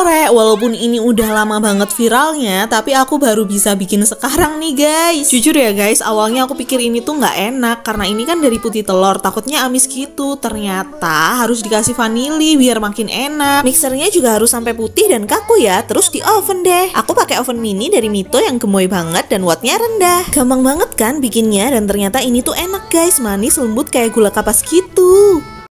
sore Walaupun ini udah lama banget viralnya Tapi aku baru bisa bikin sekarang nih guys Jujur ya guys Awalnya aku pikir ini tuh nggak enak Karena ini kan dari putih telur Takutnya amis gitu Ternyata harus dikasih vanili Biar makin enak Mixernya juga harus sampai putih dan kaku ya Terus di oven deh Aku pakai oven mini dari Mito yang gemoy banget Dan wattnya rendah Gampang banget kan bikinnya Dan ternyata ini tuh enak guys Manis lembut kayak gula kapas gitu